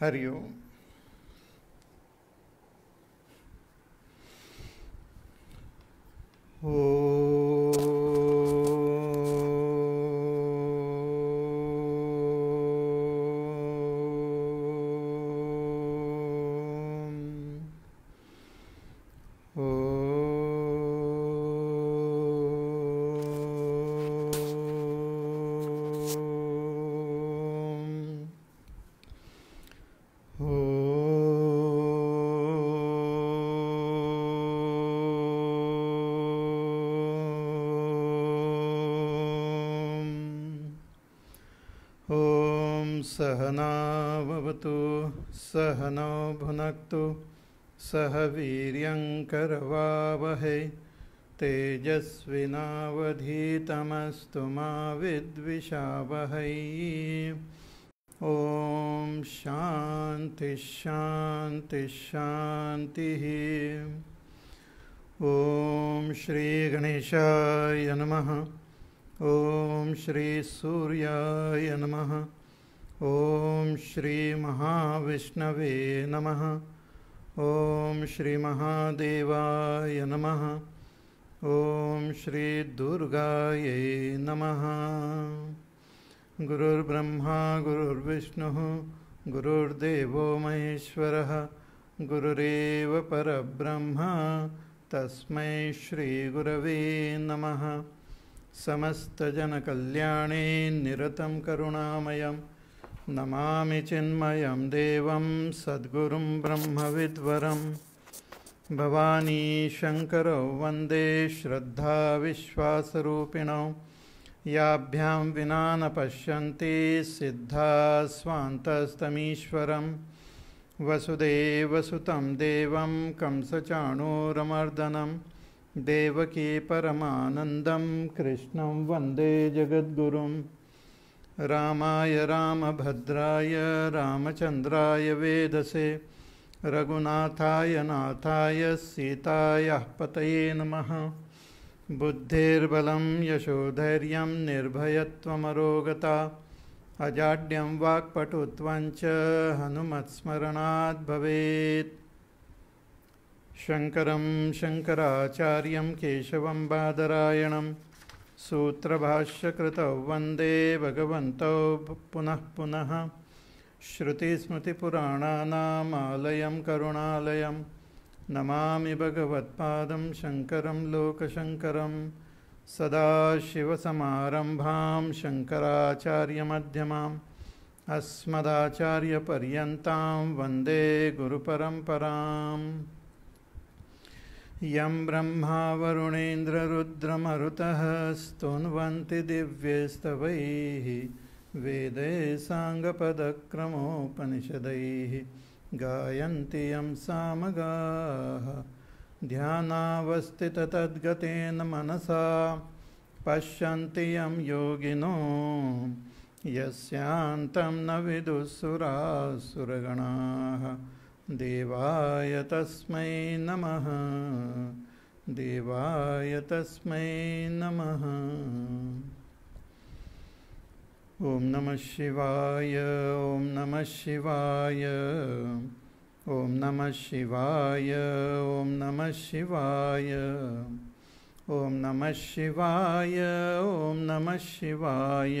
हरि ओ सह नो तो सह वीर्यङ्करवावहै तेजस्विनावधीतमस्तु शांति शांति ॐ शान्तिश्शान्तिश्शान्तिः ॐ श्रीगणेशाय नमः श्री सूर्याय नमः ॐ श्रीमहाविष्णवे नमः श्री महादेवाय नमः ॐ श्रीदुर्गायै नमः गुरुर्ब्रह्मा गुरुर्विष्णुः गुरुर्देवो महेश्वरः गुरुरेव परब्रह्म तस्मै श्रीगुरवे नमः समस्तजनकल्याणे निरतं करुणामयम् नमामि चिन्मयं देवं सद्गुरुं ब्रह्मविद्वरं भवानीशङ्करौ वन्दे श्रद्धाविश्वासरूपिणौ याभ्यां विना न पश्यन्ति सिद्धा स्वान्तस्तमीश्वरं वसुदेवसुतं देवं कंसचाणूरमर्दनं देवकी परमानन्दं कृष्णं वन्दे जगद्गुरुम् रामाय रामभद्राय रामचन्द्राय वेदसे रघुनाथाय नाथाय सीतायाः पतये नमः बुद्धेर्बलं यशोधैर्यं निर्भयत्वमरोगता अजाड्यं वाक्पटुत्वं च हनुमत्स्मरणाद् भवेत् शङ्करं शङ्कराचार्यं केशवं बादरायणम् सूत्रभाष्यकृतौ वंदे भगवत पुनः पुनः श्रुतिस्मृतिपुराणानामालयं करुणालयं नमा भगवत्द शंकर लोकशंक सदाशिवसमारम्भां शङ्कराचार्यमध्यमाम् अस्मदाचार्यपर्यता वंदे गुरुपरम्पराम् यं ब्रह्मा वरुणेन्द्ररुद्रमरुतः स्तुन्वन्ति दिव्यैस्तवैः वेदे साङ्गपदक्रमोपनिषदैः गायन्ति यं सामगाः ध्यानावस्थिततद्गतेन मनसा पश्यन्ति यं योगिनो यस्यान्तं न विदुः देवाय तस्मै नमः देवाय तस्मै नमः ॐ नमः शिवाय ॐ नमः शिवाय ॐ नमः शिवाय ॐ नमः शिवाय ॐ नमः शिवाय ॐ नमः शिवाय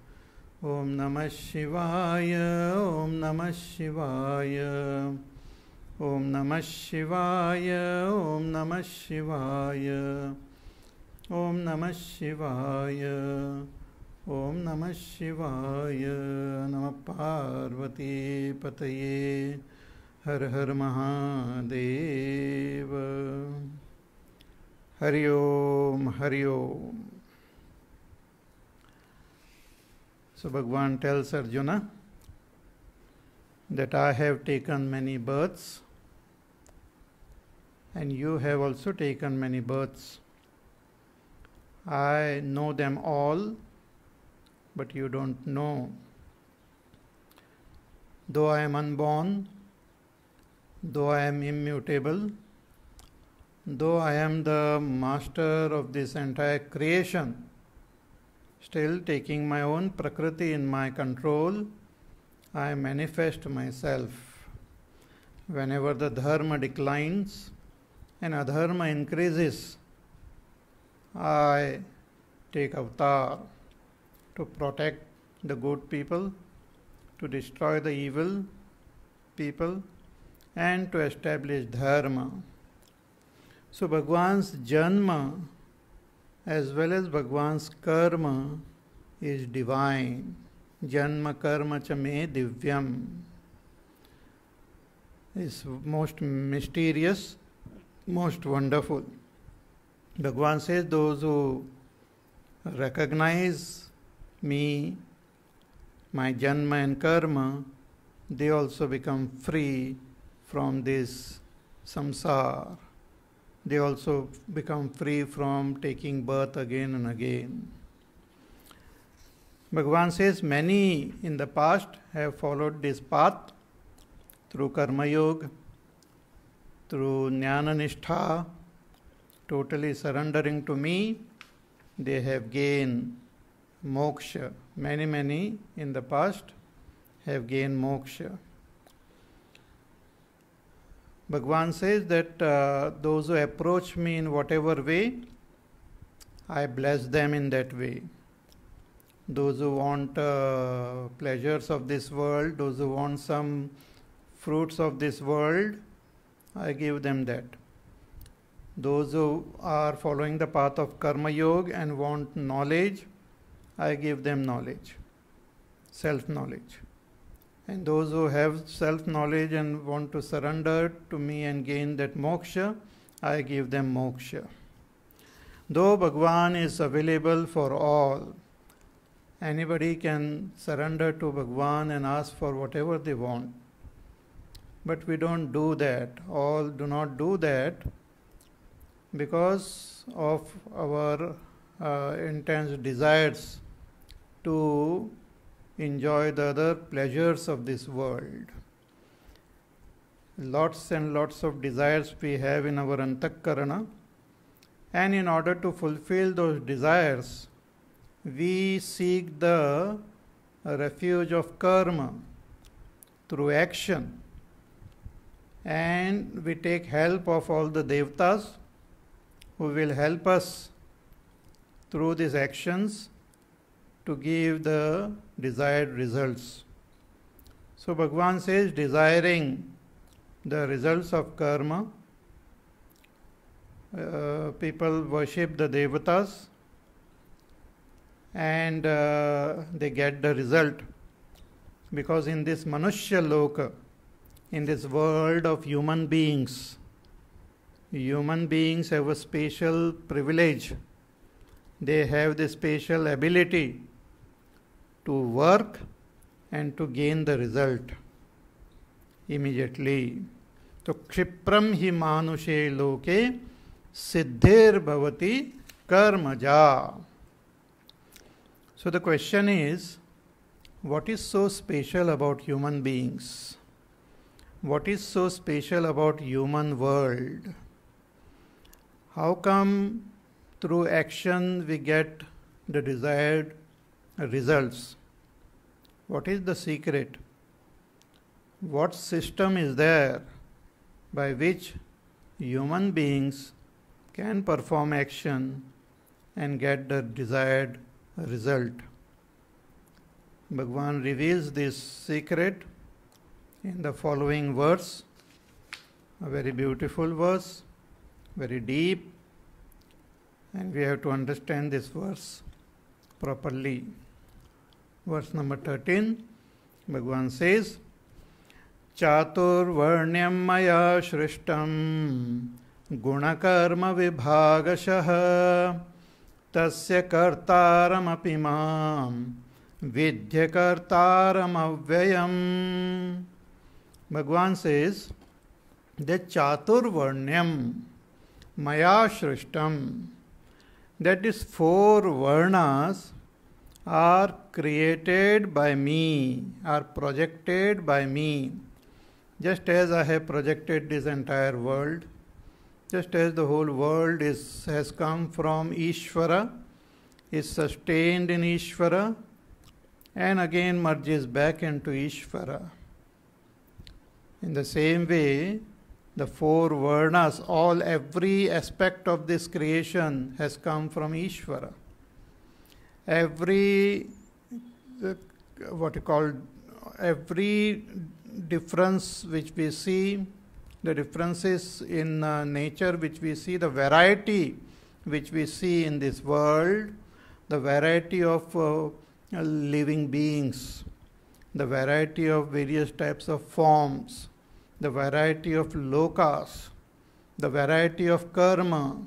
ॐ नमः शिवाय ओम नमः शिवाय ॐ नमः शिवाय ॐ नमः शिवाय ॐ नमः शिवाय ॐ नमः शिवाय नमः पार्वती पतये हर हर महादेव हरि ओम So Bhagwan tells Arjuna that I have taken many births and you have also taken many births. I know them all, but you don't know. Though I am unborn, though I am immutable, though I am the master of this entire creation, Still taking my own prakriti in my control, I manifest myself. Whenever the dharma declines and adharma increases, I take avatar to protect the good people, to destroy the evil people, and to establish dharma. So Bhagwan's Janma as well as Bhagwan's karma is divine. Janma karma cha me divyam is most mysterious, most wonderful. Bhagwan says, Those who recognize me, my Janma and karma, they also become free from this samsara they also become free from taking birth again and again. Bhagavan says many in the past have followed this path through Karma Yoga, through Jnana Nishtha, totally surrendering to me, they have gained moksha. Many, many in the past have gained moksha. Bhagwan says that uh, those who approach me in whatever way, I bless them in that way. Those who want uh, pleasures of this world, those who want some fruits of this world, I give them that. Those who are following the path of Karma Yoga and want knowledge, I give them knowledge, self knowledge. And those who have self knowledge and want to surrender to me and gain that moksha, I give them moksha. Though Bhagwan is available for all, anybody can surrender to Bhagwan and ask for whatever they want. But we don't do that, all do not do that because of our uh, intense desires to enjoy the other pleasures of this world. Lots and lots of desires we have in our antakarana, and in order to fulfill those desires, we seek the refuge of karma through action and we take help of all the devtas who will help us through these actions to give the desired results. So Bhagwan says, desiring the results of karma, uh, people worship the devatas and uh, they get the result. Because in this Manushya Loka, in this world of human beings, human beings have a special privilege. They have the special ability to work and to gain the result immediately. So क्षिप्रम ही मानुषे लोके bhavati भवती कर्मजा So the question is, what is so special about human beings what is so special about human world how come through action we get the desired results what is the secret? What system is there by which human beings can perform action and get the desired result? Bhagwan reveals this secret in the following verse, a very beautiful verse, very deep, and we have to understand this verse properly. verse number 13 भगवान says चातुर्वर्ण्यं मया सृष्टं गुणकर्मविभागशः तस्य कर्तारमपि मां विध्यकर्तारमव्ययम् भगवान says the चातुर्वर्ण्यम मया सृष्टम that is four varnas are created by me, are projected by me, just as I have projected this entire world, just as the whole world is, has come from Ishvara, is sustained in Ishvara, and again merges back into Ishvara. In the same way, the four Varnas, all every aspect of this creation has come from Ishvara every uh, what you call every difference which we see the differences in uh, nature which we see the variety which we see in this world the variety of uh, living beings the variety of various types of forms the variety of lokas the variety of karma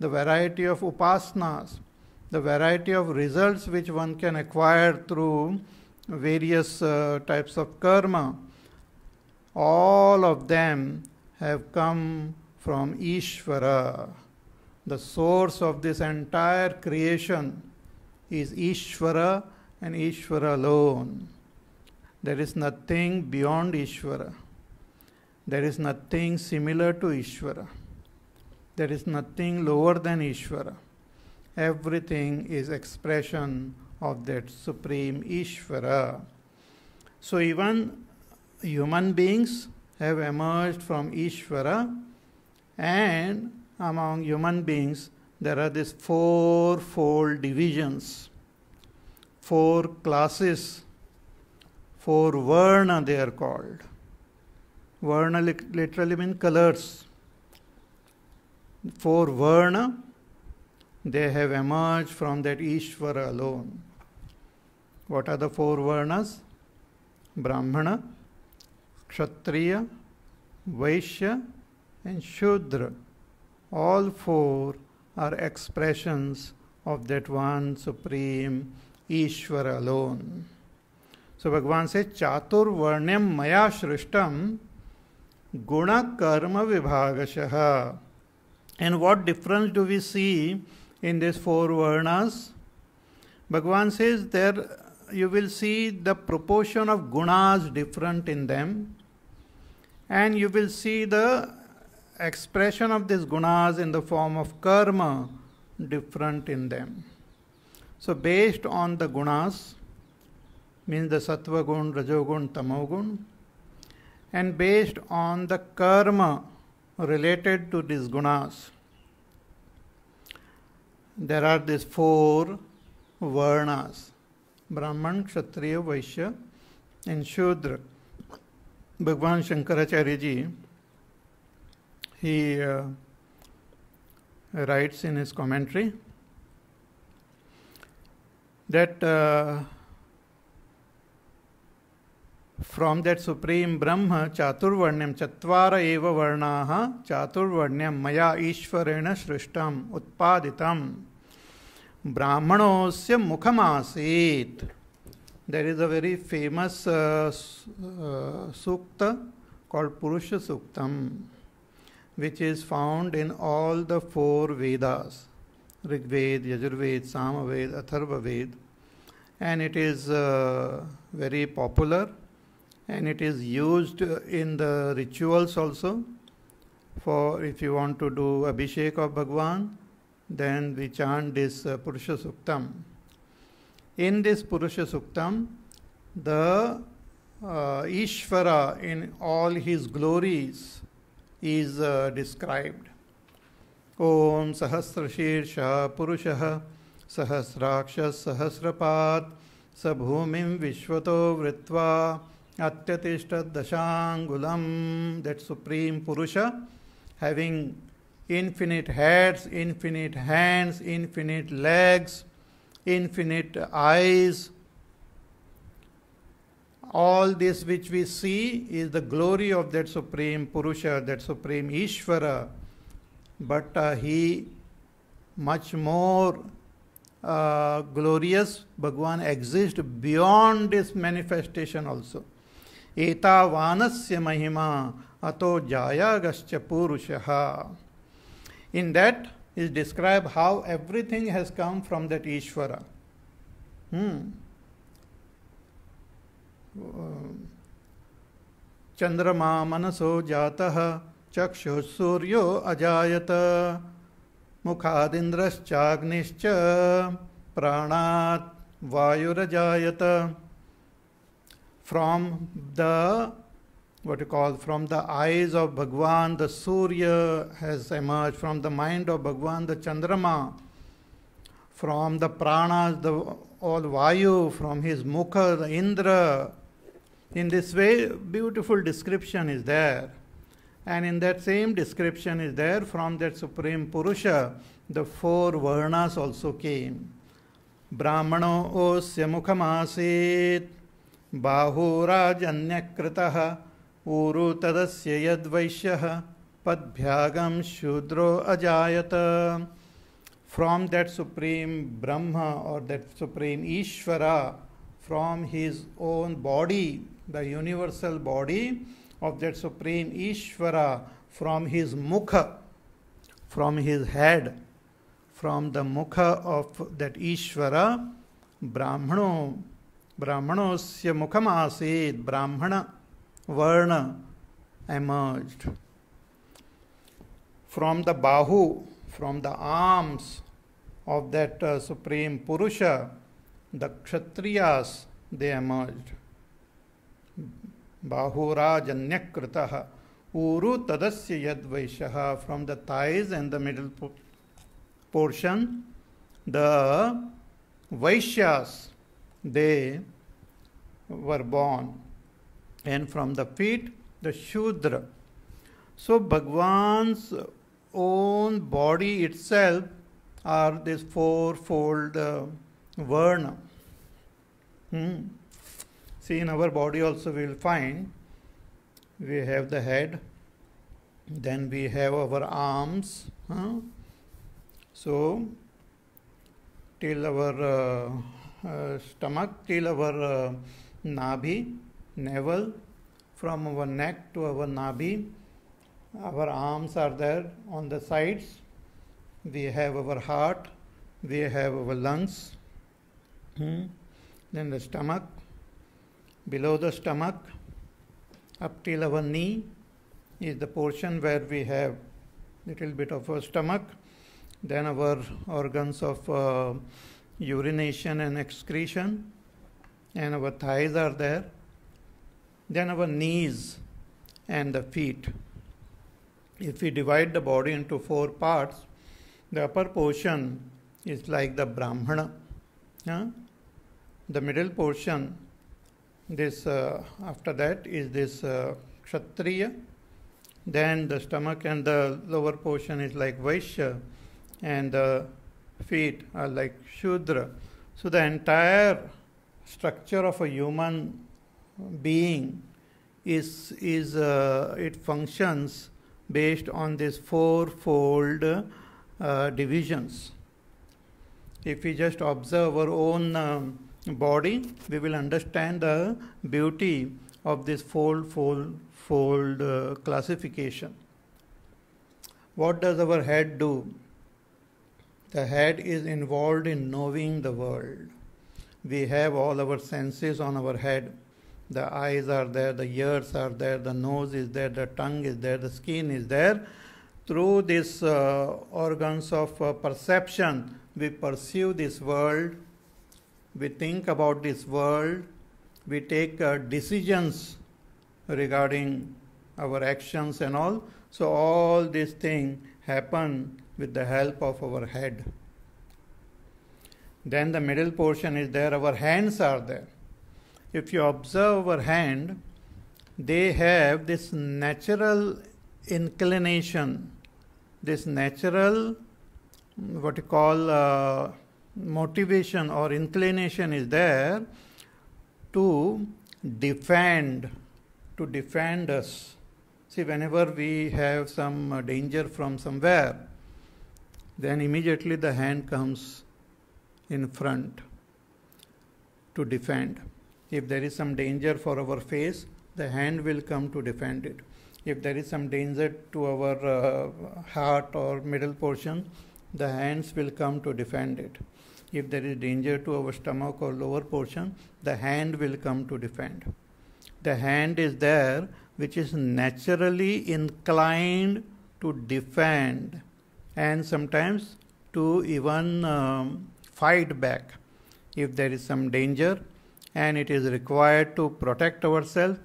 the variety of upasnas the variety of results which one can acquire through various uh, types of karma, all of them have come from Ishvara. The source of this entire creation is Ishvara and Ishvara alone. There is nothing beyond Ishvara. There is nothing similar to Ishvara. There is nothing lower than Ishvara everything is expression of that supreme Ishvara. So even human beings have emerged from Ishvara and among human beings there are these fourfold divisions, four classes, four varna they are called. Varna literally means colors. Four varna they have emerged from that Ishvara alone. What are the four Varnas? Brahmana, Kshatriya, Vaishya, and Shudra. All four are expressions of that one supreme Ishvara alone. So Bhagavan says, Chaturvarnyam maya shrishtam guna karma Vibhagashaha. And what difference do we see in these four varnas. Bhagavan says there you will see the proportion of gunas different in them, and you will see the expression of these gunas in the form of karma different in them. So, based on the gunas, means the sattva gun, rajogun, tamogun, and based on the karma related to these gunas, there are these four varnas Brahman, Kshatriya, Vaishya, and Shudra. Bhagwan Shankaracharya ji, he uh, writes in his commentary that. Uh, from that supreme Brahma चातुर्वर्ण्यम चर एव वर्णा चातुर्वर्ण्यम मया ईश्वरेण सृष्ट उत्पादित ब्राह्मणों से मुखमासी आसीत there is a very famous sukta called Purusha Suktam which is found in all the four Vedas Rigveda Yajurveda Samaveda Atharvaveda and it is very popular and it is used in the rituals also for if you want to do abhishek of bhagwan then we chant this uh, purusha suktam in this purusha suktam the uh, ishvara in all his glories is uh, described Om सहस्रशीर्षः पुरुषः sahasraksha सहस्रपात् स भूमिं विश्वतो वृत्वा Atyatishtaddashangulam, that Supreme Purusha, having infinite heads, infinite hands, infinite legs, infinite eyes. All this which we see is the glory of that Supreme Purusha, that Supreme Ishvara. But uh, he, much more uh, glorious, Bhagwan exists beyond this manifestation also. एतावानस्य महिमा अतो जायागश्च पुरुषः in that is describe how everything has come from that Ishwar Hmm. चंद्रमा मनसो जाता सूर्यो अजायत मुखादिंद्रश्चाग्निश्च प्राणात् वायुरजायत from the what you call from the eyes of Bhagwan, the Surya has emerged, from the mind of Bhagwan, the Chandrama, from the pranas, the all Vayu, from his Mukha, the Indra. In this way, beautiful description is there. And in that same description is there, from that Supreme Purusha, the four Varnas also came. Brahmano ओस्य मुखमासीत् बाहुराजन्यकृतः ऊरु तदस्य यद्वैश्यः पद्भ्यागम शूद्रो अजायत from that supreme Brahma or that supreme Ishwara from his own body the universal body of that supreme Ishwara from his mukha from his head from the mukha of that Ishwara ब्राह्मणों Brahmano's mukham asit, Brahmana, Varna emerged. From the Bahu, from the arms of that uh, supreme Purusha, the Kshatriyas, they emerged. Bahurajanyakritaha, Uru Tadasya Yadvaishaha, from the thighs and the middle portion, the Vaishyas, they were born. And from the feet, the Shudra. So Bhagwan's own body itself are this fourfold uh, varna. Hmm. See, in our body also we will find we have the head, then we have our arms. Huh? So, till our uh, uh, stomach till our uh, nabhi, navel, from our neck to our nabhi. Our arms are there on the sides. We have our heart, we have our lungs, hmm, then the stomach, below the stomach, up till our knee is the portion where we have little bit of our stomach, then our organs of uh, urination and excretion, and our thighs are there. Then our knees and the feet. If we divide the body into four parts, the upper portion is like the Brahmana. The middle portion, this uh, after that is this uh, Kshatriya. Then the stomach and the lower portion is like Vaishya, and the uh, feet are like Shudra. So the entire structure of a human being is, is uh, it functions based on these fourfold uh, divisions. If we just observe our own um, body, we will understand the beauty of this fold, fold, fold uh, classification. What does our head do? The head is involved in knowing the world. We have all our senses on our head. The eyes are there, the ears are there, the nose is there, the tongue is there, the skin is there. Through these uh, organs of uh, perception, we pursue this world, we think about this world, we take uh, decisions regarding our actions and all. So all these things happen with the help of our head. Then the middle portion is there, our hands are there. If you observe our hand, they have this natural inclination, this natural, what you call, uh, motivation or inclination is there to defend, to defend us. See, whenever we have some danger from somewhere, then immediately the hand comes in front to defend. If there is some danger for our face, the hand will come to defend it. If there is some danger to our uh, heart or middle portion, the hands will come to defend it. If there is danger to our stomach or lower portion, the hand will come to defend. The hand is there which is naturally inclined to defend and sometimes to even um, fight back if there is some danger and it is required to protect ourselves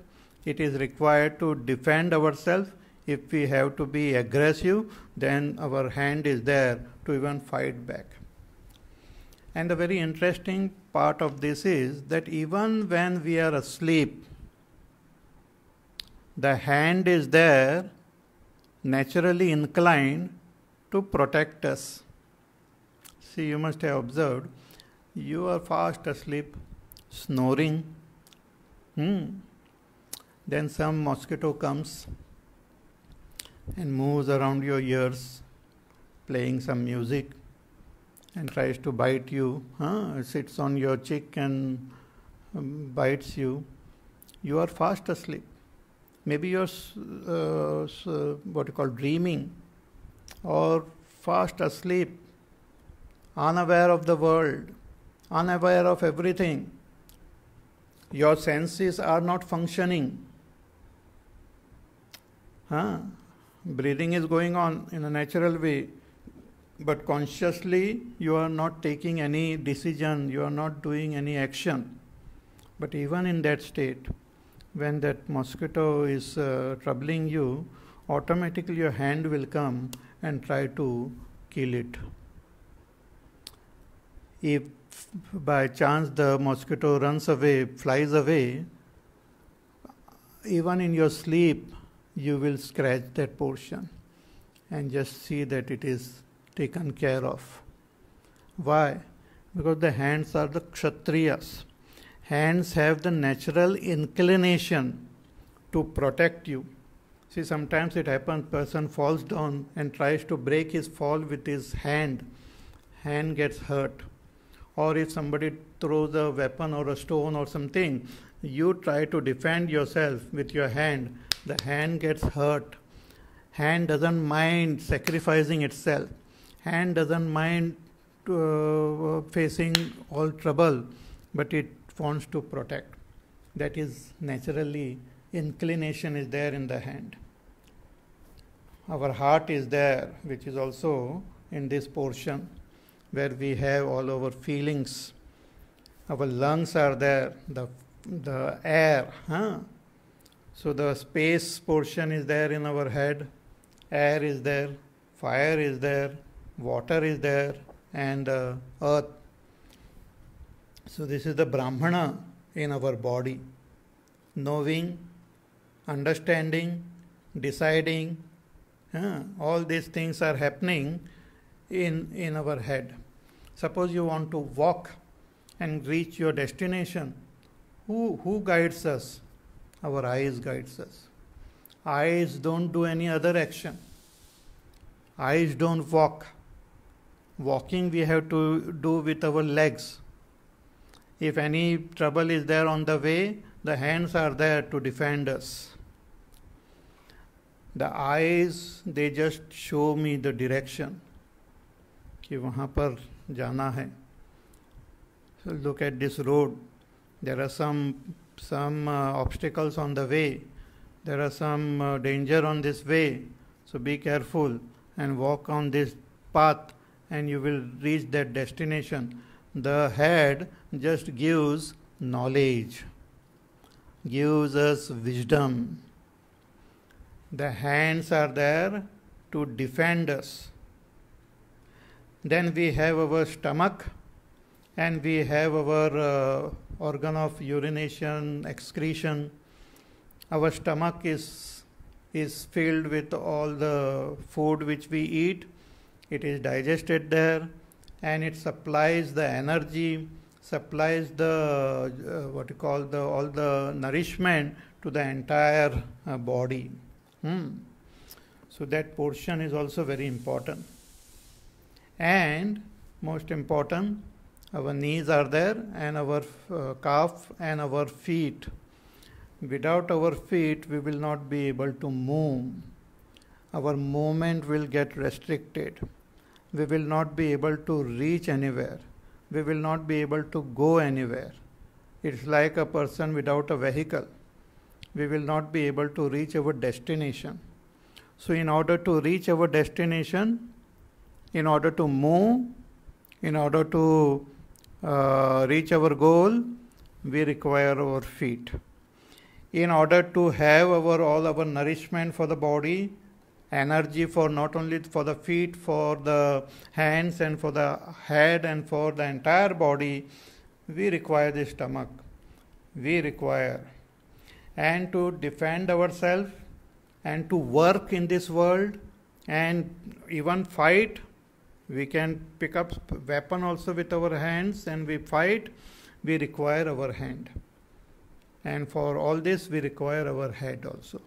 it is required to defend ourselves if we have to be aggressive then our hand is there to even fight back and the very interesting part of this is that even when we are asleep the hand is there naturally inclined to protect us. See, you must have observed you are fast asleep, snoring. Hmm. Then some mosquito comes and moves around your ears, playing some music and tries to bite you. Huh? sits on your cheek and um, bites you. You are fast asleep. Maybe you're uh, what you call dreaming or fast asleep, unaware of the world, unaware of everything. Your senses are not functioning. Huh? Breathing is going on in a natural way, but consciously you are not taking any decision, you are not doing any action. But even in that state, when that mosquito is uh, troubling you, automatically your hand will come and try to kill it. If by chance the mosquito runs away, flies away, even in your sleep, you will scratch that portion and just see that it is taken care of. Why? Because the hands are the kshatriyas. Hands have the natural inclination to protect you See, sometimes it happens person falls down and tries to break his fall with his hand. Hand gets hurt. Or if somebody throws a weapon or a stone or something, you try to defend yourself with your hand. The hand gets hurt. Hand doesn't mind sacrificing itself. Hand doesn't mind uh, facing all trouble, but it wants to protect. That is naturally inclination is there in the hand our heart is there, which is also in this portion where we have all our feelings. Our lungs are there, the, the air. Huh? So the space portion is there in our head, air is there, fire is there, water is there, and uh, earth. So this is the Brahmana in our body. Knowing, understanding, deciding, yeah, all these things are happening in, in our head. Suppose you want to walk and reach your destination. Who, who guides us? Our eyes guides us. Eyes don't do any other action. Eyes don't walk. Walking we have to do with our legs. If any trouble is there on the way, the hands are there to defend us. The eyes they just show me the direction. कि वहाँ पर जाना है look at this road there are some some uh, obstacles on the way. There are some uh, danger on this way. So be careful and walk on this path and you will reach that destination. The head just gives knowledge, gives us wisdom. The hands are there to defend us. Then we have our stomach and we have our uh, organ of urination, excretion. Our stomach is, is filled with all the food which we eat, it is digested there and it supplies the energy supplies the uh, what you call the all the nourishment to the entire uh, body Hmm. So that portion is also very important. And most important, our knees are there and our uh, calf and our feet. Without our feet, we will not be able to move. Our movement will get restricted. We will not be able to reach anywhere. We will not be able to go anywhere. It's like a person without a vehicle we will not be able to reach our destination. So, in order to reach our destination, in order to move, in order to uh, reach our goal, we require our feet. In order to have our all our nourishment for the body, energy for not only for the feet, for the hands and for the head and for the entire body, we require the stomach. We require and to defend ourselves and to work in this world and even fight we can pick up weapon also with our hands and we fight we require our hand and for all this we require our head also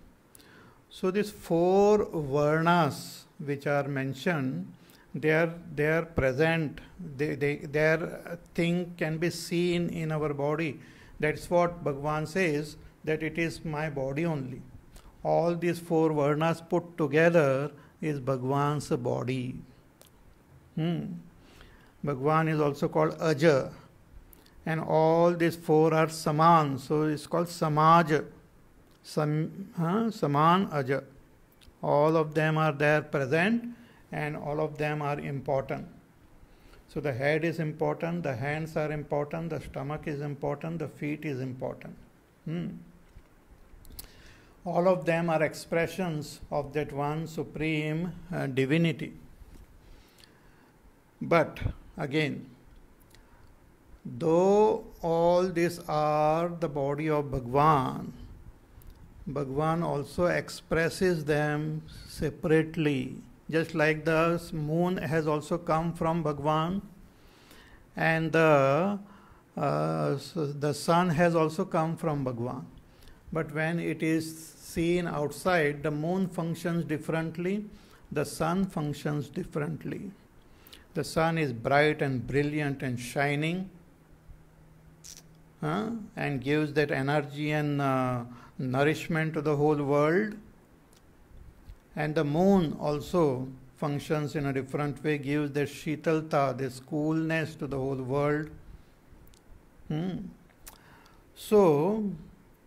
so these four varnas which are mentioned they are they are present they, they their thing can be seen in our body that's what bhagwan says that it is my body only. All these four varnas put together is Bhagwan's body. Hmm. Bhagwan is also called Aja. And all these four are Saman, so it's called Samaj. Sam, huh? Saman Aja. All of them are there present and all of them are important. So the head is important, the hands are important, the stomach is important, the feet is important. Hmm all of them are expressions of that one supreme uh, divinity. But again, though all these are the body of Bhagwan, Bhagwan also expresses them separately. Just like the moon has also come from Bhagwan, and the, uh, so the sun has also come from Bhagwan. But when it is seen outside, the moon functions differently, the sun functions differently. The sun is bright and brilliant and shining huh? and gives that energy and uh, nourishment to the whole world. And the moon also functions in a different way, gives this shitalta, this coolness to the whole world. Hmm. So,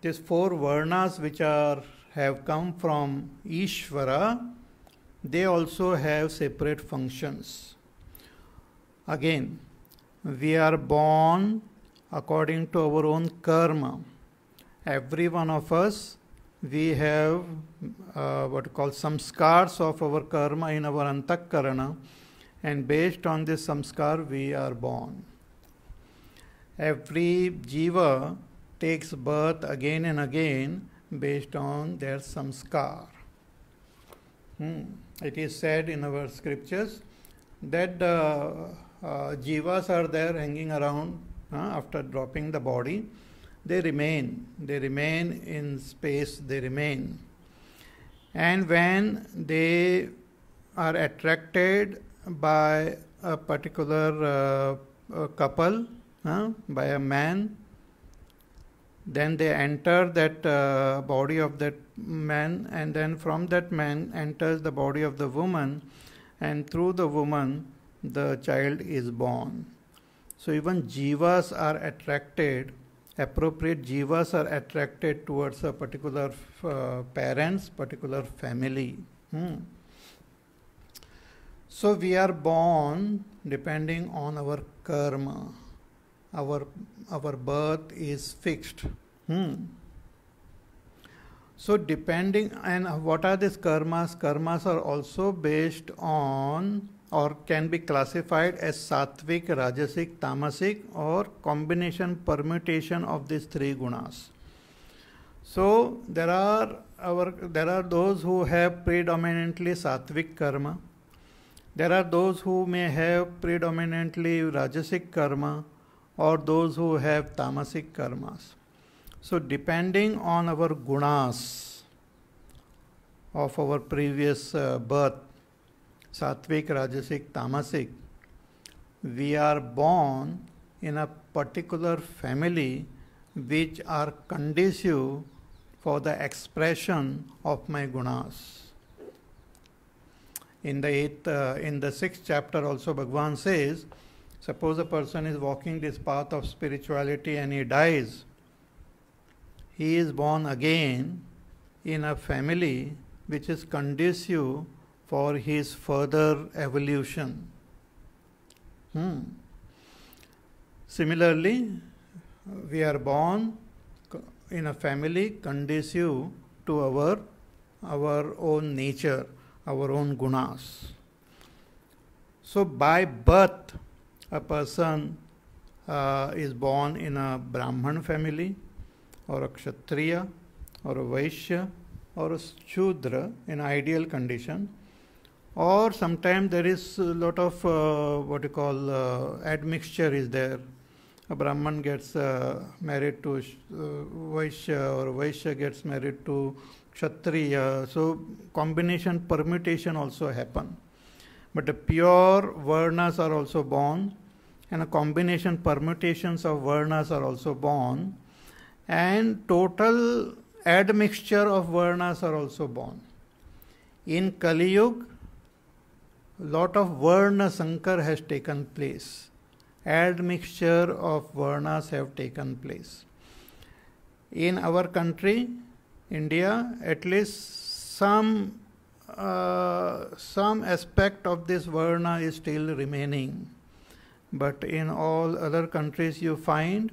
these four varnas which are have come from Ishvara, they also have separate functions. Again, we are born according to our own karma. Every one of us, we have uh, what called samskars of our karma in our antakarana, and based on this samskar, we are born. Every jiva takes birth again and again based on their samskar. Hmm. It is said in our scriptures that uh, uh, jivas are there hanging around uh, after dropping the body. They remain, they remain in space, they remain. And when they are attracted by a particular uh, couple, uh, by a man, then they enter that uh, body of that man and then from that man enters the body of the woman and through the woman the child is born so even jivas are attracted appropriate jivas are attracted towards a particular uh, parents particular family hmm. so we are born depending on our karma our our birth is fixed. Hmm. So depending and what are these karmas? Karmas are also based on or can be classified as sattvic, rajasic, tamasic or combination permutation of these three gunas. So there are our there are those who have predominantly sattvic karma. There are those who may have predominantly rajasic karma or those who have tamasic karmas. So, depending on our gunas of our previous uh, birth, sattvic, rajasic, tamasic, we are born in a particular family which are conducive for the expression of my gunas. In the eighth, uh, in the sixth chapter, also Bhagwan says, Suppose a person is walking this path of spirituality and he dies. He is born again in a family which is conducive for his further evolution. Hmm. Similarly, we are born in a family conducive to our our own nature, our own gunas. So by birth, a person uh, is born in a Brahman family or a Kshatriya or a Vaishya or a Shudra in ideal condition, or sometimes there is a lot of uh, what you call uh, admixture is there. A Brahman gets uh, married to uh, Vaishya or Vaishya gets married to Kshatriya. So combination permutation also happen. But the pure Varnas are also born, and a combination permutations of Varnas are also born, and total admixture of Varnas are also born. In Kali lot of Varna Sankar has taken place. Admixture of Varnas have taken place. In our country, India, at least some uh, some aspect of this varna is still remaining. But in all other countries, you find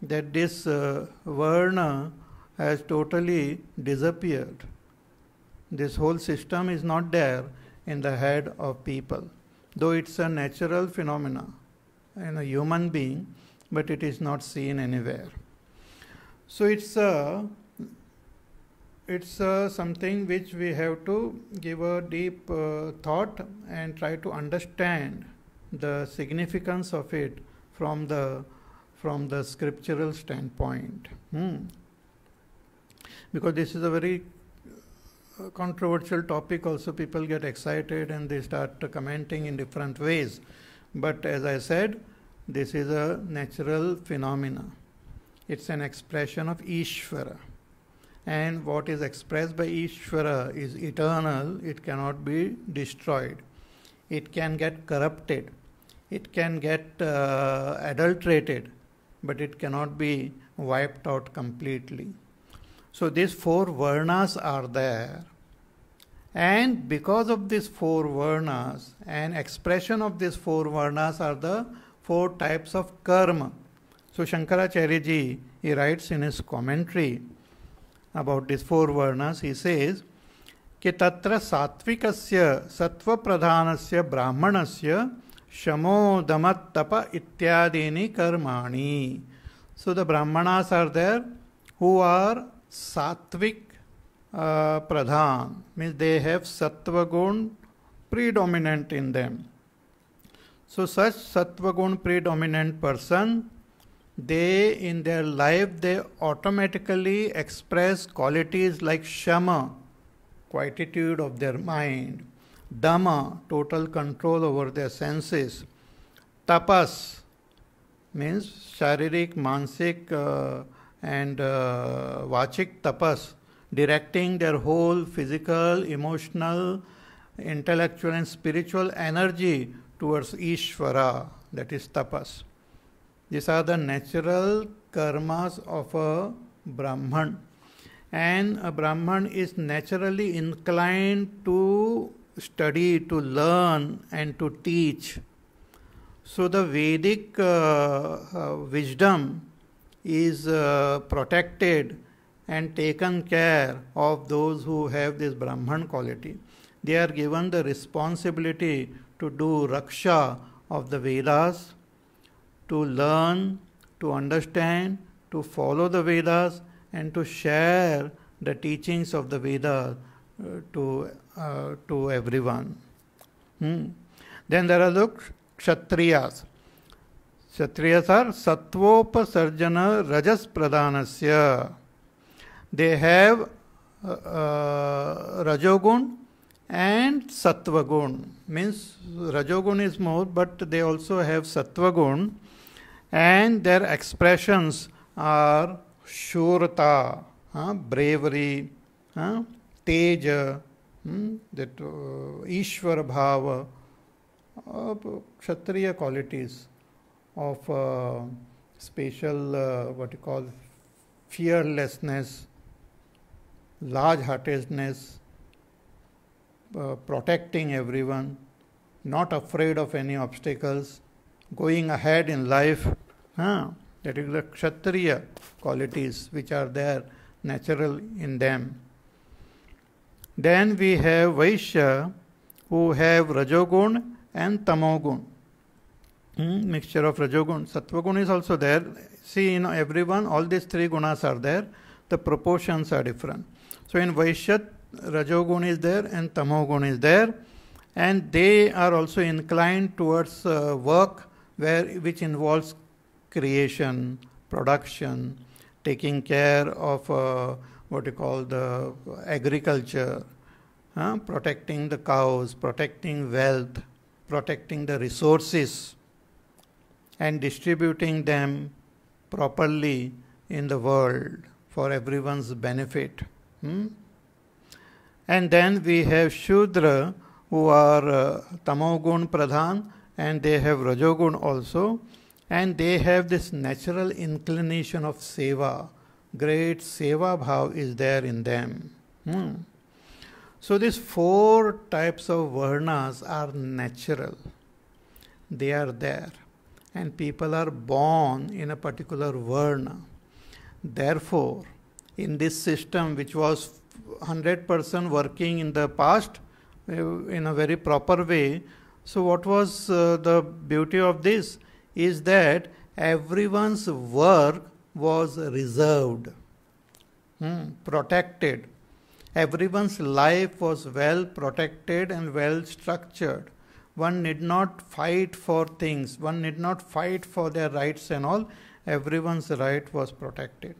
that this uh, varna has totally disappeared. This whole system is not there in the head of people, though it's a natural phenomena in a human being, but it is not seen anywhere. So it's a it's uh, something which we have to give a deep uh, thought and try to understand the significance of it from the from the scriptural standpoint hmm. because this is a very uh, controversial topic also people get excited and they start commenting in different ways but as i said this is a natural phenomena it's an expression of ishvara and what is expressed by Ishvara is eternal, it cannot be destroyed. It can get corrupted, it can get uh, adulterated, but it cannot be wiped out completely. So these four varnas are there. And because of these four varnas, an expression of these four varnas are the four types of karma. So Shankaracharya ji, he writes in his commentary about these four varnas, he says कि तत्र सात्विकस्य सत्वप्रधानस्य ब्राह्मणस्य शमो दमत्तप इत्यादीनि कर्माणि so the Brahmanas are there who are sattvic pradhan means they have sattvaguna predominant in them so such sattvagun predominant person they in their life they automatically express qualities like shama quietude of their mind dhamma total control over their senses tapas means sharirik mansik uh, and uh, vachik tapas directing their whole physical emotional intellectual and spiritual energy towards ishvara that is tapas these are the natural karmas of a Brahman. And a Brahman is naturally inclined to study, to learn, and to teach. So the Vedic uh, uh, wisdom is uh, protected and taken care of those who have this Brahman quality. They are given the responsibility to do raksha of the Vedas, to learn, to understand, to follow the Vedas, and to share the teachings of the Vedas uh, to, uh, to everyone. Hmm. Then there are the Kshatriyas. Kshatriyas are Satvopasarjana Rajas Pradhanasya. They have uh, uh, Rajogun and Sattvagun. Means Rajogun is more, but they also have Sattvagun and their expressions are shurta, uh, bravery, uh, teja, um, that uh, Ishwar bhava, uh, kshatriya qualities of uh, uh, what you call, fearlessness, large heartedness, uh, protecting everyone, not afraid of any obstacles going ahead in life, huh? that is the Kshatriya qualities which are there natural in them. Then we have Vaishya who have Rajogun and Tamogun. Hmm? Mixture of Rajogun. Sattvagun is also there. See, in everyone, all these three gunas are there. The proportions are different. So in Vaishya, Rajogun is there and Tamogun is there. And they are also inclined towards uh, work where which involves creation, production, taking care of uh, what you call the agriculture, protecting the cows, protecting wealth, protecting the resources, and distributing them properly in the world for everyone's benefit. Hmm? And then we have Shudra who are uh, Tamogun Pradhan and they have Rajogun also, and they have this natural inclination of seva. Great seva bhav is there in them. Hmm. So these four types of varnas are natural. They are there. And people are born in a particular varna. Therefore, in this system which was 100% working in the past eh, in a very proper way, so, what was uh, the beauty of this? Is that everyone's work was reserved, hmm, protected. Everyone's life was well protected and well structured. One need not fight for things, one need not fight for their rights and all. Everyone's right was protected.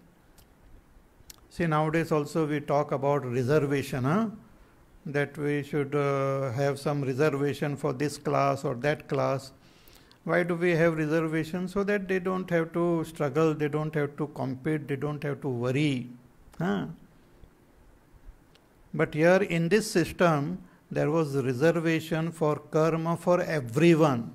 See, nowadays also we talk about reservation. Huh? that we should uh, have some reservation for this class or that class. Why do we have reservation? So that they don't have to struggle, they don't have to compete, they don't have to worry. Huh? But here in this system, there was reservation for karma for everyone.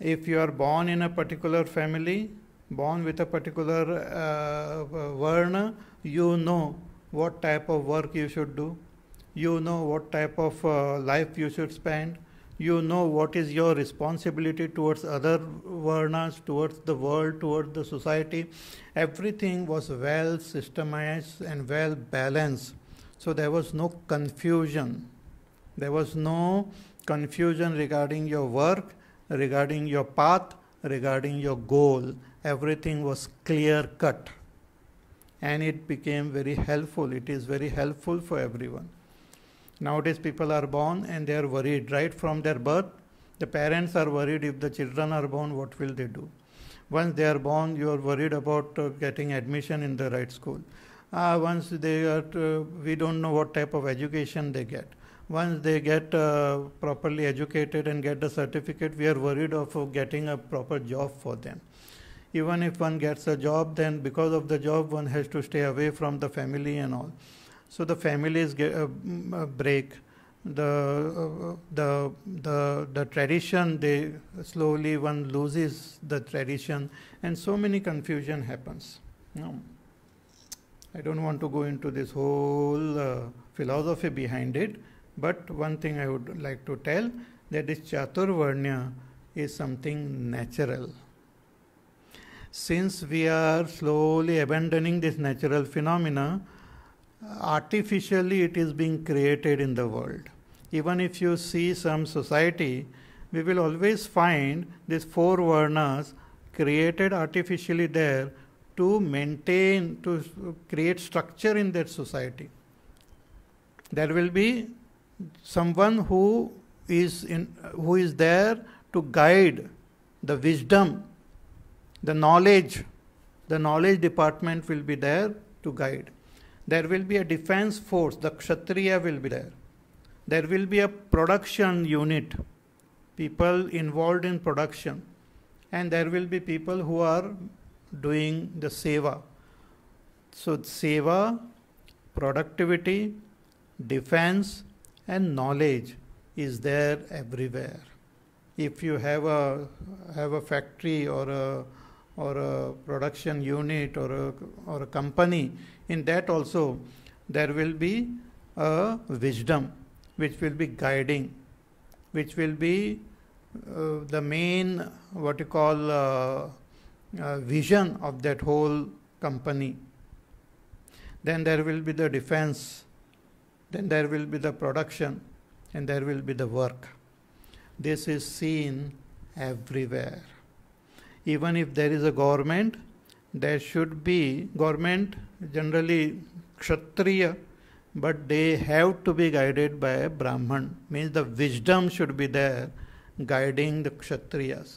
If you are born in a particular family, born with a particular uh, uh varna, you know what type of work you should do you know what type of uh, life you should spend, you know what is your responsibility towards other varnas, towards the world, towards the society. Everything was well systemized and well balanced. So there was no confusion. There was no confusion regarding your work, regarding your path, regarding your goal. Everything was clear cut. And it became very helpful. It is very helpful for everyone. Nowadays, people are born and they are worried right from their birth. The parents are worried if the children are born, what will they do? Once they are born, you are worried about uh, getting admission in the right school. Uh, once they are, to, uh, we don't know what type of education they get. Once they get uh, properly educated and get the certificate, we are worried of uh, getting a proper job for them. Even if one gets a job, then because of the job, one has to stay away from the family and all. So the families get, uh, break, the, uh, the, the, the tradition, they slowly one loses the tradition and so many confusion happens. No. I don't want to go into this whole uh, philosophy behind it, but one thing I would like to tell that this Chaturvarnya is something natural. Since we are slowly abandoning this natural phenomena, artificially it is being created in the world. Even if you see some society, we will always find these four varnas created artificially there to maintain, to create structure in that society. There will be someone who is in, who is there to guide the wisdom, the knowledge. The knowledge department will be there to guide there will be a defense force, the Kshatriya will be there. There will be a production unit, people involved in production, and there will be people who are doing the seva. So, seva, productivity, defense, and knowledge is there everywhere. If you have a have a factory or a or a production unit or a or a company, in that also there will be a wisdom which will be guiding, which will be uh, the main what you call uh, uh, vision of that whole company. Then there will be the defense, then there will be the production, and there will be the work. This is seen everywhere. Even if there is a government, there should be government generally kshatriya but they have to be guided by a brahman means the wisdom should be there guiding the kshatriyas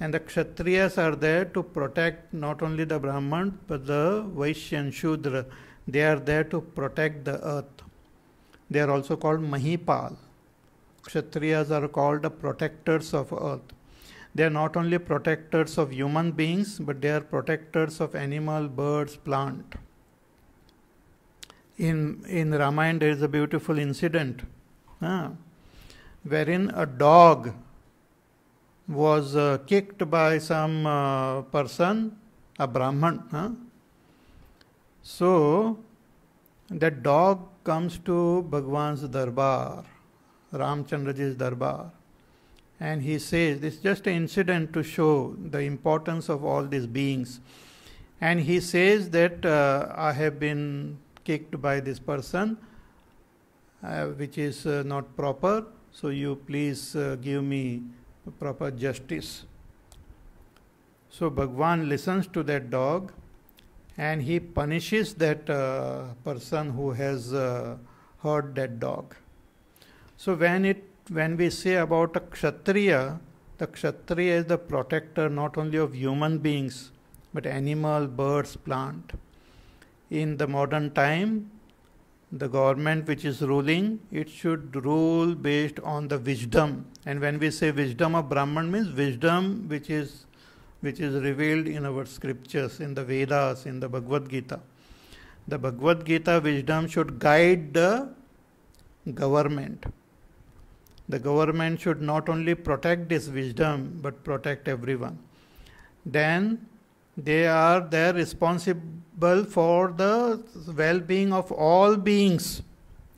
and the kshatriyas are there to protect not only the brahman but the vaishya and shudra they are there to protect the earth they are also called mahipal kshatriyas are called the protectors of earth they are not only protectors of human beings, but they are protectors of animal, birds, plant. In, in Ramayana, there is a beautiful incident wherein a dog was uh, kicked by some uh, person, a Brahman. Huh? So, that dog comes to Bhagwan's darbar, Ramchandraji's darbar. And he says, this is just an incident to show the importance of all these beings. And he says that uh, I have been kicked by this person, uh, which is uh, not proper, so you please uh, give me proper justice. So Bhagwan listens to that dog and he punishes that uh, person who has uh, hurt that dog. So when it when we say about a Kshatriya, the Kshatriya is the protector not only of human beings but animal, birds, plant. In the modern time, the government which is ruling, it should rule based on the wisdom. And when we say wisdom of Brahman means wisdom which is which is revealed in our scriptures, in the Vedas, in the Bhagavad Gita. The Bhagavad Gita wisdom should guide the government the government should not only protect this wisdom but protect everyone. Then they are there responsible for the well being of all beings,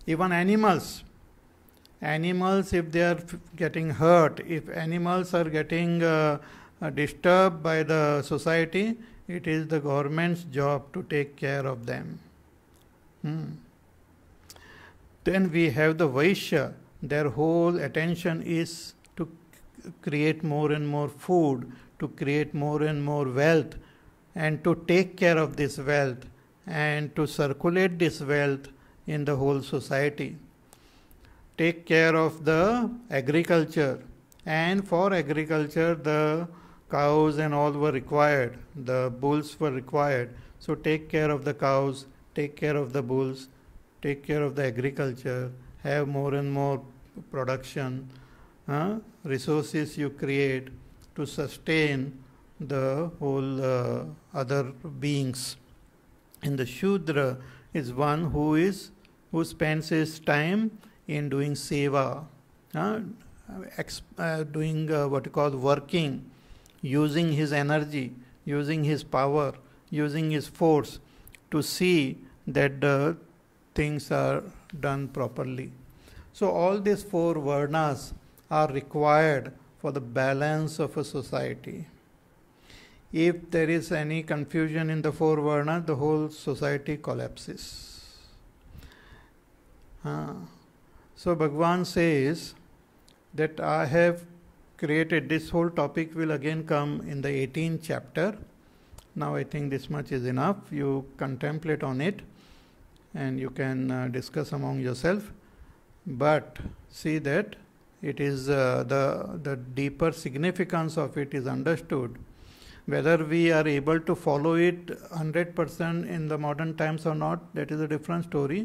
even animals. Animals, if they are getting hurt, if animals are getting uh, uh, disturbed by the society, it is the government's job to take care of them. Hmm. Then we have the Vaishya, their whole attention is to create more and more food, to create more and more wealth, and to take care of this wealth and to circulate this wealth in the whole society. Take care of the agriculture, and for agriculture, the cows and all were required, the bulls were required. So, take care of the cows, take care of the bulls, take care of the agriculture have more and more production, uh, resources you create to sustain the whole uh, other beings. And the Shudra is one who is who spends his time in doing seva, uh, exp- doing uh, what you call working, using his energy, using his power, using his force to see that the things are done properly. So, all these four varnas are required for the balance of a society. If there is any confusion in the four varnas, the whole society collapses. Uh, so, Bhagwan says that I have created this whole topic, will again come in the 18th chapter. Now, I think this much is enough. You contemplate on it and you can uh, discuss among yourself but see that it is uh, the the deeper significance of it is understood whether we are able to follow it 100% in the modern times or not that is a different story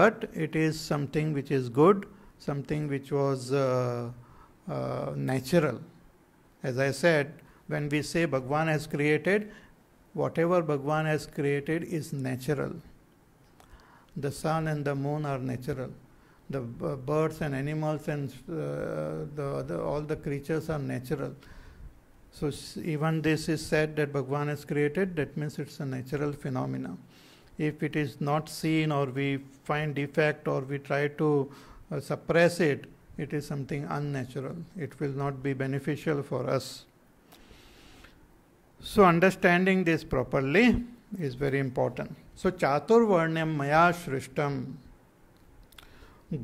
but it is something which is good something which was uh, uh, natural as i said when we say bhagwan has created whatever bhagwan has created is natural the sun and the moon are natural. The birds and animals and uh, the, all the creatures are natural. So even this is said that Bhagwan has created, that means it's a natural phenomenon. If it is not seen or we find defect or we try to uh, suppress it, it is something unnatural. It will not be beneficial for us. So understanding this properly, is very important. So Chaturvarnyam Maya Shrishtam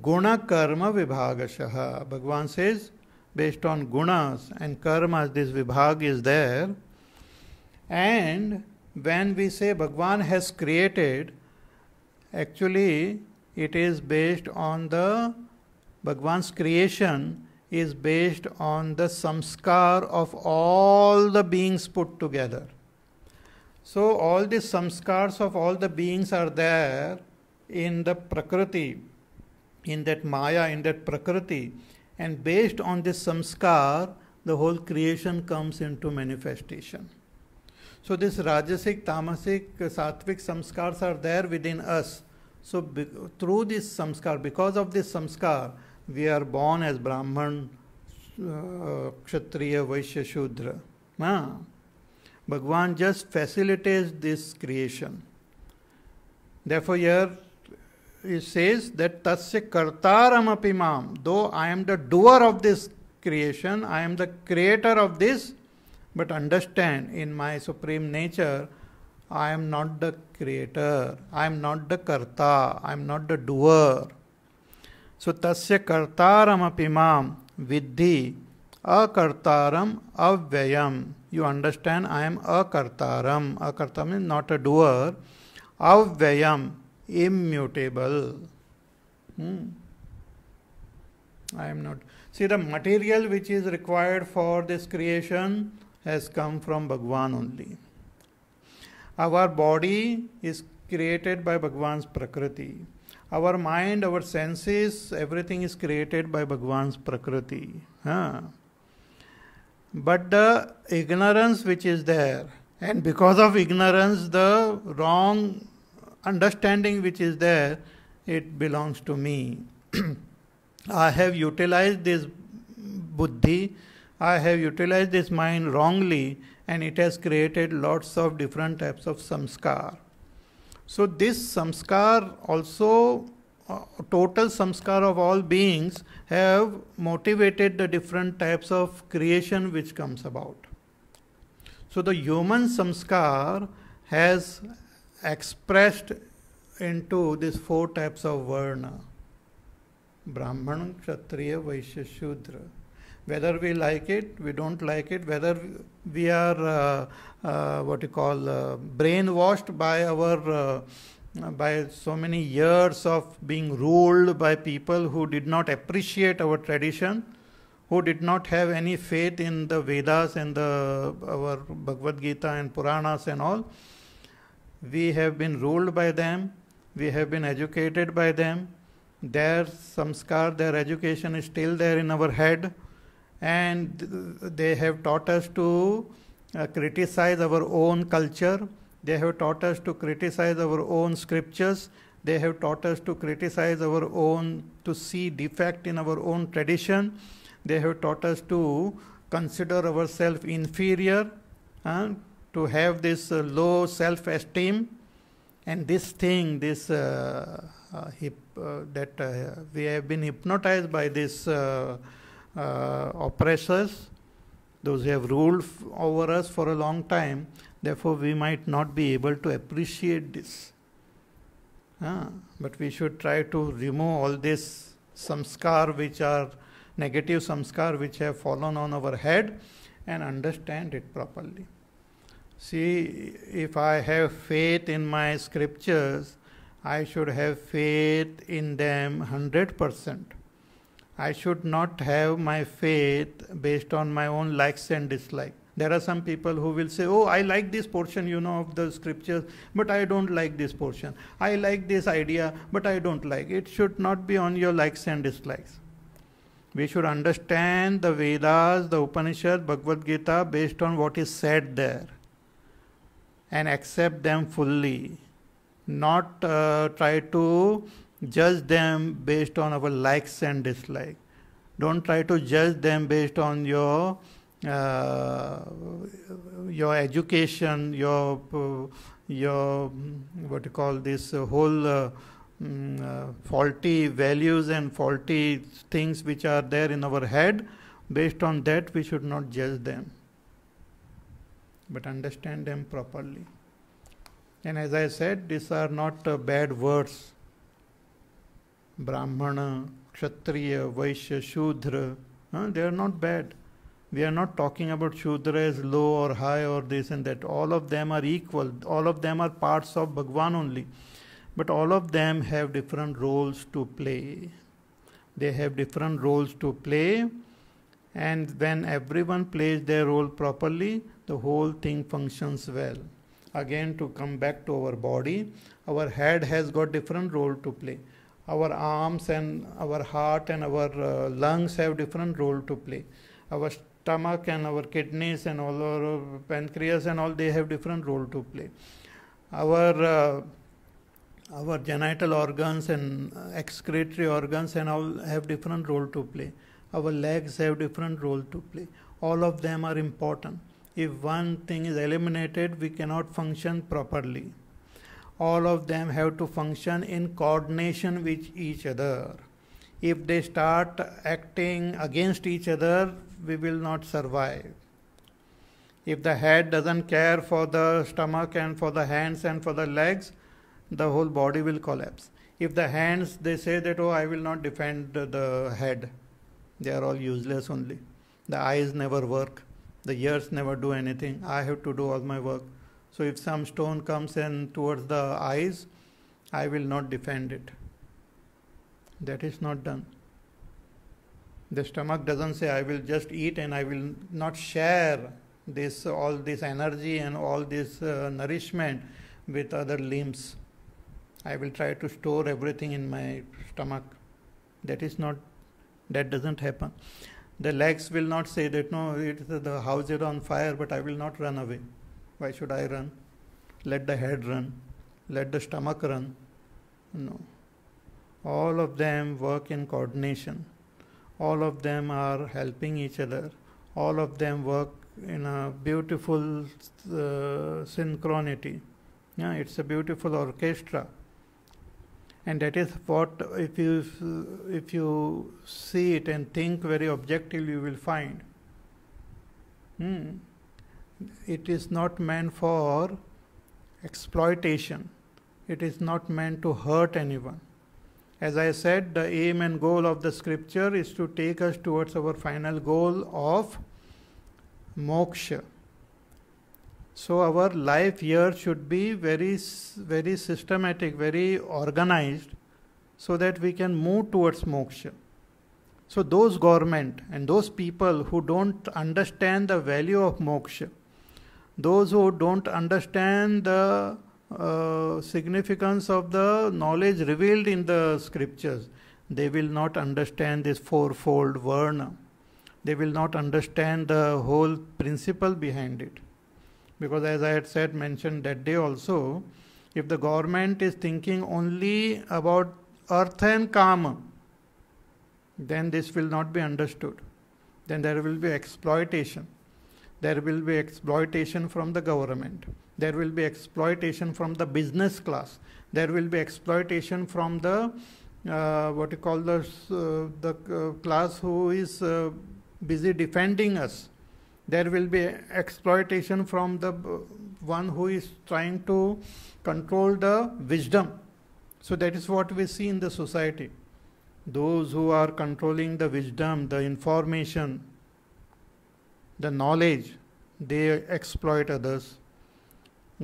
Guna Karma Vibhagashaha. Bhagavan says, based on gunas and karmas, this vibhag is there. And when we say Bhagavan has created, actually it is based on the Bhagavan's creation is based on the samskar of all the beings put together. So, all the samskars of all the beings are there in the Prakriti, in that Maya, in that Prakriti. And based on this samskar, the whole creation comes into manifestation. So this rajasic, tamasic, sattvic samskars are there within us. So be, through this samskar, because of this samskar, we are born as Brahman, uh, Kshatriya, Vaishya, Shudra. Ah. Bhagwan just facilitates this creation. Therefore, here he says that Tasya Kartaram Apimam, though I am the doer of this creation, I am the creator of this, but understand in my supreme nature, I am not the creator, I am not the karta, I am not the doer. So tasya kartaram apimam vidhi akartaram avyayam you understand I am a Akarta means not a doer. Avyayam, immutable. Hmm. I am not. See, the material which is required for this creation has come from Bhagwan only. Our body is created by Bhagwan's Prakriti. Our mind, our senses, everything is created by Bhagwan's Prakriti. Huh? but the ignorance which is there, and because of ignorance, the wrong understanding which is there, it belongs to me. I have utilized this buddhi, I have utilized this mind wrongly, and it has created lots of different types of samskar. So, this samskar also uh, total samskar of all beings have motivated the different types of creation which comes about. So the human samskar has expressed into these four types of varna Brahman, Kshatriya, Vaishya, Shudra. Whether we like it, we don't like it, whether we are uh, uh, what you call uh, brainwashed by our uh, uh, by so many years of being ruled by people who did not appreciate our tradition, who did not have any faith in the Vedas and the our Bhagavad Gita and Puranas and all. We have been ruled by them, we have been educated by them, their samskar, their education is still there in our head, and they have taught us to uh, criticize our own culture they have taught us to criticize our own scriptures. They have taught us to criticize our own, to see defect in our own tradition. They have taught us to consider ourselves inferior, uh, to have this uh, low self esteem. And this thing, this uh, uh hip, uh, that uh, we have been hypnotized by these oppressors, those who have ruled over us for a long time, Therefore, we might not be able to appreciate this. Ah, but we should try to remove all this samskar which are negative samskar which have fallen on our head and understand it properly. See, if I have faith in my scriptures, I should have faith in them 100%. I should not have my faith based on my own likes and dislikes. There are some people who will say, Oh, I like this portion, you know, of the scriptures, but I don't like this portion. I like this idea, but I don't like. It should not be on your likes and dislikes. We should understand the Vedas, the Upanishad, Bhagavad Gita based on what is said there and accept them fully, not uh, try to judge them based on our likes and dislikes. Don't try to judge them based on your uh, your education, your uh, your mm, what you call this uh, whole uh, um, faulty values and faulty things which are there in our head. Based on that, we should not judge them, but understand them properly. And as I said, these are not uh, bad words. Brahmana, Kshatriya, Vaishya, Shudra, they are not bad we are not talking about Shudra as low or high or this and that. All of them are equal. All of them are parts of Bhagwan only. But all of them have different roles to play. They have different roles to play. And when everyone plays their role properly, the whole thing functions well. Again, to come back to our body, our head has got different role to play. Our arms and our heart and our uh, lungs have different role to play. Our stomach and our kidneys and all our uh, pancreas and all they have different role to play our uh, our genital organs and uh, excretory organs and all have different role to play our legs have different role to play all of them are important if one thing is eliminated we cannot function properly all of them have to function in coordination with each other if they start acting against each other we will not survive. If the head doesn't care for the stomach and for the hands and for the legs, the whole body will collapse. If the hands, they say that, oh, I will not defend the head, they are all useless only. The eyes never work, the ears never do anything. I have to do all my work. So if some stone comes in towards the eyes, I will not defend it. That is not done the stomach doesn't say i will just eat and i will not share this all this energy and all this uh, nourishment with other limbs i will try to store everything in my stomach that is not that doesn't happen the legs will not say that no it is the house is on fire but i will not run away why should i run let the head run let the stomach run no all of them work in coordination all of them are helping each other all of them work in a beautiful uh, synchronicity yeah it's a beautiful orchestra and that is what if you if you see it and think very objectively you will find hmm. it is not meant for exploitation it is not meant to hurt anyone as I said, the aim and goal of the scripture is to take us towards our final goal of moksha. So, our life here should be very, very systematic, very organized, so that we can move towards moksha. So, those government and those people who don't understand the value of moksha, those who don't understand the uh, significance of the knowledge revealed in the scriptures. They will not understand this fourfold varna. They will not understand the whole principle behind it. Because, as I had said, mentioned that day also, if the government is thinking only about earth and karma, then this will not be understood. Then there will be exploitation. There will be exploitation from the government there will be exploitation from the business class there will be exploitation from the uh, what you call the uh, the uh, class who is uh, busy defending us there will be exploitation from the uh, one who is trying to control the wisdom so that is what we see in the society those who are controlling the wisdom the information the knowledge they exploit others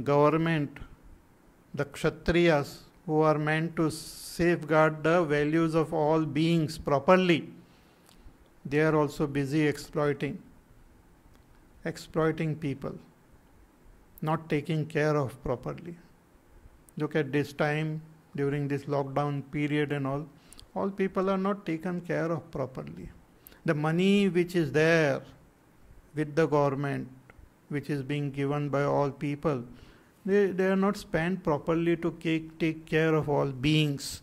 government, the Kshatriyas, who are meant to safeguard the values of all beings properly, they are also busy exploiting, exploiting people, not taking care of properly. Look at this time during this lockdown period and all, all people are not taken care of properly. The money which is there with the government, which is being given by all people, they, they are not spent properly to take, take care of all beings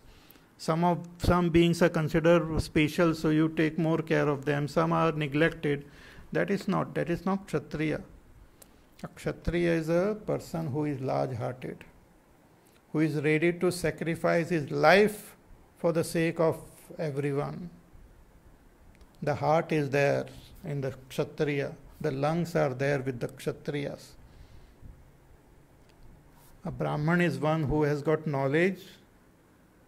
some of some beings are considered special so you take more care of them some are neglected that is not that is not kshatriya a kshatriya is a person who is large hearted who is ready to sacrifice his life for the sake of everyone the heart is there in the kshatriya the lungs are there with the kshatriyas a Brahman is one who has got knowledge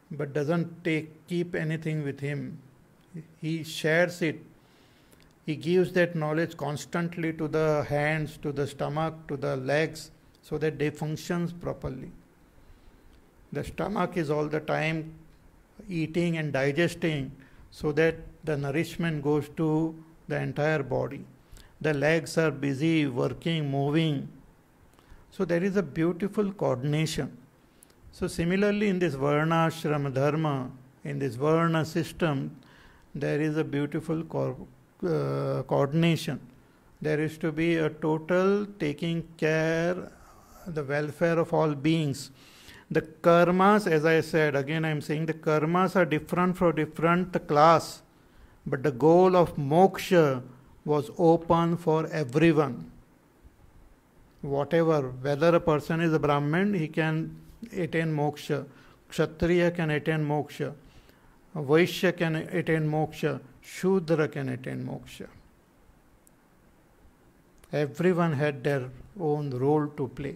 but doesn't take keep anything with him. He shares it. He gives that knowledge constantly to the hands, to the stomach, to the legs, so that they functions properly. The stomach is all the time eating and digesting so that the nourishment goes to the entire body. The legs are busy working, moving, so there is a beautiful coordination. So similarly in this varna ashrama dharma, in this Varna system, there is a beautiful co- uh, coordination. There is to be a total taking care the welfare of all beings. The karmas, as I said, again I am saying the karmas are different for different class, but the goal of moksha was open for everyone whatever, whether a person is a Brahmin, he can attain moksha. Kshatriya can attain moksha. Vaishya can attain moksha. Shudra can attain moksha. Everyone had their own role to play.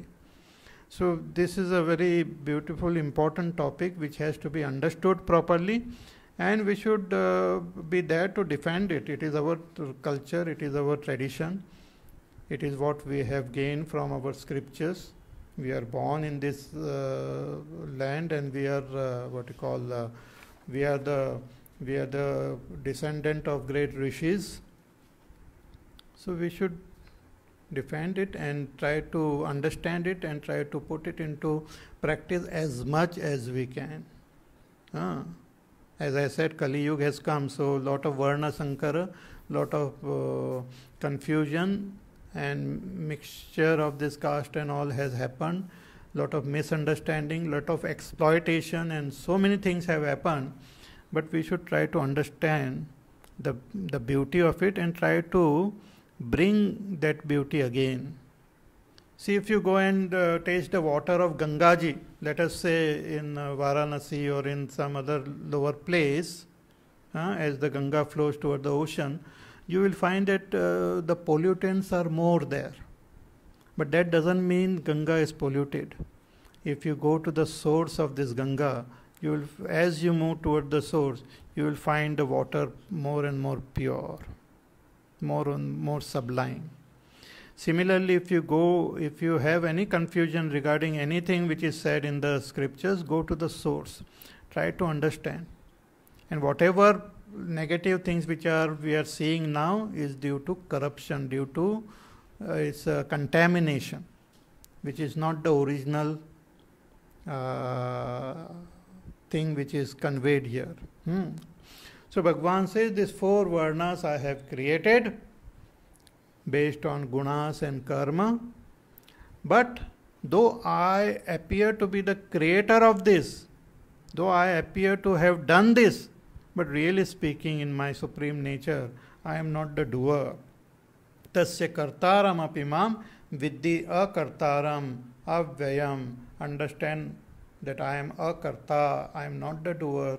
So, this is a very beautiful, important topic which has to be understood properly and we should uh, be there to defend it. It is our culture, it is our tradition. It is what we have gained from our scriptures. We are born in this uh, land and we are uh, what you call uh, we are the we are the descendant of great rishis. So we should defend it and try to understand it and try to put it into practice as much as we can. Uh, as I said, Kali Yuga has come, so lot of Varna Sankara, lot of uh, confusion, and mixture of this caste and all has happened lot of misunderstanding lot of exploitation and so many things have happened but we should try to understand the the beauty of it and try to bring that beauty again see if you go and uh, taste the water of gangaji let us say in uh, varanasi or in some other lower place uh, as the ganga flows toward the ocean you will find that uh, the pollutants are more there. But that doesn't mean Ganga is polluted. If you go to the source of this Ganga, you will, as you move toward the source, you will find the water more and more pure, more and more sublime. Similarly, if you go, if you have any confusion regarding anything which is said in the scriptures, go to the source, try to understand. And whatever negative things which are we are seeing now is due to corruption, due to uh, its uh, contamination, which is not the original uh, thing which is conveyed here. Hmm. So Bhagwan says these four varnas I have created based on gunas and karma, but though I appear to be the creator of this, though I appear to have done this, but really speaking, in my supreme nature, I am not the doer. Tasya kartaram apimam vidhi akartaram avyayam. Understand that I am a karta, I am not the doer,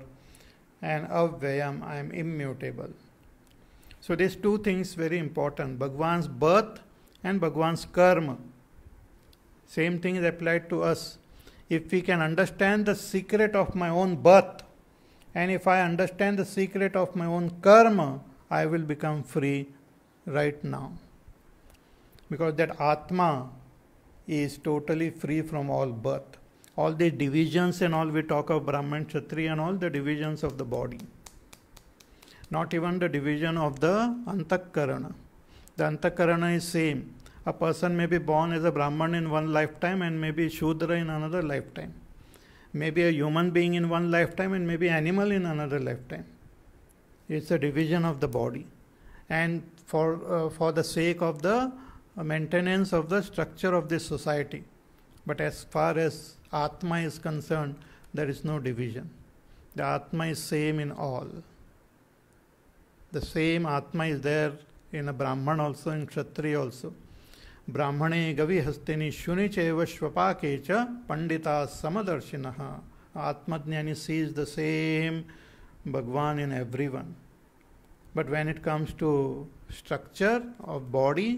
and avyayam, I am immutable. So these two things very important. Bhagwan's birth and Bhagwan's karma. Same thing is applied to us. If we can understand the secret of my own birth, and if I understand the secret of my own karma, I will become free right now. Because that Atma is totally free from all birth. All the divisions and all we talk of Brahman, Kshatriya and all the divisions of the body. Not even the division of the Antakarana. The Antakarana is same. A person may be born as a Brahman in one lifetime and may be Shudra in another lifetime maybe a human being in one lifetime and maybe animal in another lifetime it's a division of the body and for uh, for the sake of the maintenance of the structure of this society but as far as atma is concerned there is no division the atma is same in all the same atma is there in a brahman also in kshatri also ब्राह्मणे गविहस्तिनी शुनिच एव श्वपाके च पंडिता समदर्शिन आत्मज्ञानी is the same Bhagwan in every one but when it comes to structure of body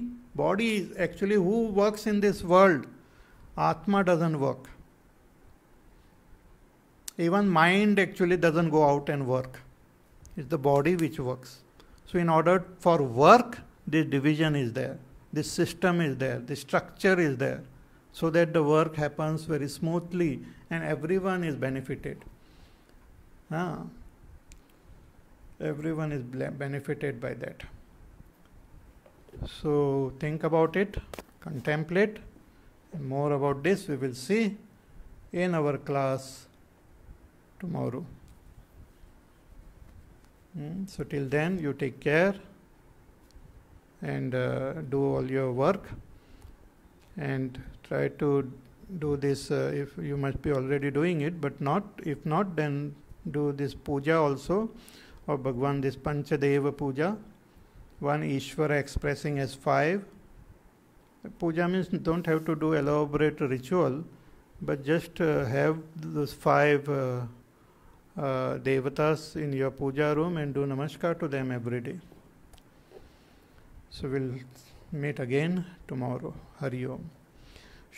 body is actually who works in this world atma doesn't work even mind actually doesn't go out and work is the body which works so in order for work this division is there the system is there, the structure is there, so that the work happens very smoothly and everyone is benefited. Ah. Everyone is benefited by that. So think about it, contemplate. More about this we will see in our class tomorrow. Mm, so till then, you take care and uh, do all your work and try to do this uh, if you must be already doing it but not if not then do this puja also or bhagwan this panchadeva puja one ishvara expressing as five puja means don't have to do elaborate ritual but just uh, have those five uh, uh devatas in your puja room and do namaskar to them every day So we'll meet again tomorrow. Hari Om.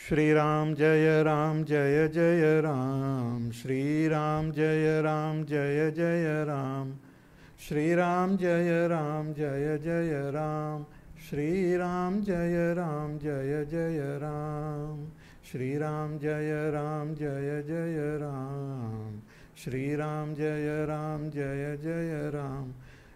Shri Ram जय राम जय जय राम श्री राम जय राम जय जय राम श्री राम जय राम जय जय राम श्री राम जय राम जय जय राम श्री राम जय राम जय जय राम श्री राम जय राम जय जय राम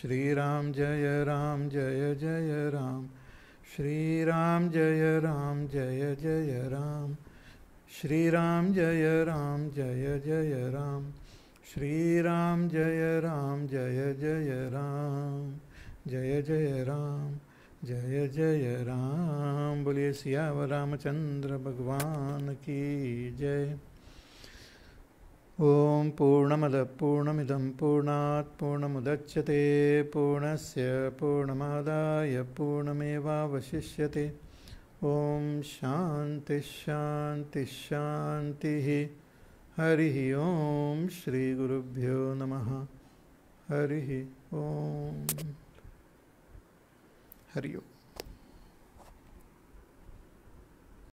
श्री राम जय राम जय जय राम श्रीराम जय राम जय जय राम श्रीराम जय राम जय जय राम श्री राम जय राम जय जय राम जय जय राम जय जय राम बोलिए सियावर रामचंद्र भगवान की जय ॐ पूर्णमद पूर्णात् पूर्णमुदच्यते पूर्णस्य पूर्णमादाय पूर्णमेवावशिष्यते ॐ शान्तिश्शान्तिश्शान्तिः हरिः ॐ श्रीगुरुभ्यो नमः हरिः ॐ हरि ओम्